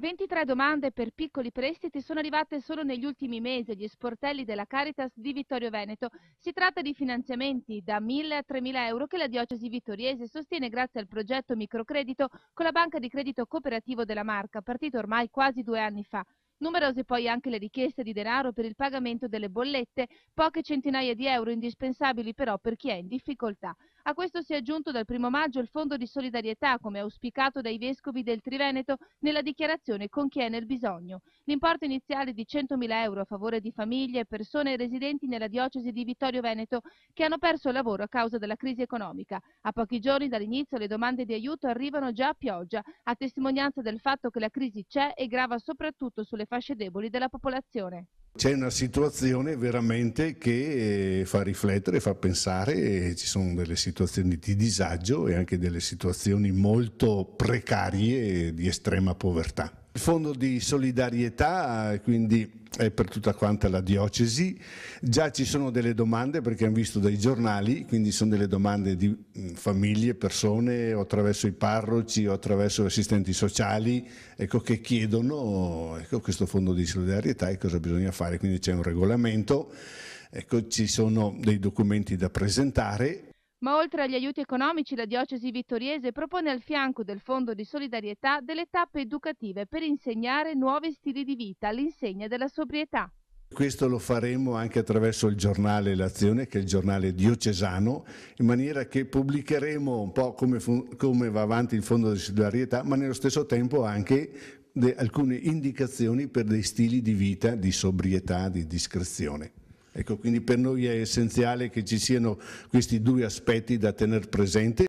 23 domande per piccoli prestiti sono arrivate solo negli ultimi mesi agli sportelli della Caritas di Vittorio Veneto. Si tratta di finanziamenti da 1.000 a 3.000 euro che la diocesi vittoriese sostiene grazie al progetto microcredito con la banca di credito cooperativo della Marca, partito ormai quasi due anni fa. Numerose poi anche le richieste di denaro per il pagamento delle bollette, poche centinaia di euro indispensabili però per chi è in difficoltà. A questo si è aggiunto dal 1 maggio il Fondo di solidarietà, come auspicato dai vescovi del Triveneto nella dichiarazione con chi è nel bisogno. L'importo iniziale di 100.000 euro a favore di famiglie e persone residenti nella diocesi di Vittorio Veneto che hanno perso il lavoro a causa della crisi economica. A pochi giorni dall'inizio le domande di aiuto arrivano già a pioggia, a testimonianza del fatto che la crisi c'è e grava soprattutto sulle fasce deboli della popolazione. C'è una situazione veramente che eh, fa riflettere, fa pensare, ci sono delle situazioni di disagio e anche delle situazioni molto precarie di estrema povertà. Il fondo di solidarietà quindi e per tutta quanta la diocesi. Già ci sono delle domande perché hanno visto dai giornali, quindi sono delle domande di mm, famiglie, persone o attraverso i parroci o attraverso gli assistenti sociali ecco, che chiedono ecco, questo fondo di solidarietà e cosa bisogna fare. Quindi c'è un regolamento, ecco, ci sono dei documenti da presentare ma oltre agli aiuti economici, la diocesi vittoriese propone al fianco del Fondo di solidarietà delle tappe educative per insegnare nuovi stili di vita all'insegna della sobrietà. Questo lo faremo anche attraverso il giornale L'Azione, che è il giornale diocesano, in maniera che pubblicheremo un po' come, come va avanti il Fondo di solidarietà, ma nello stesso tempo anche alcune indicazioni per dei stili di vita, di sobrietà, di discrezione. Ecco, quindi per noi è essenziale che ci siano questi due aspetti da tenere presente.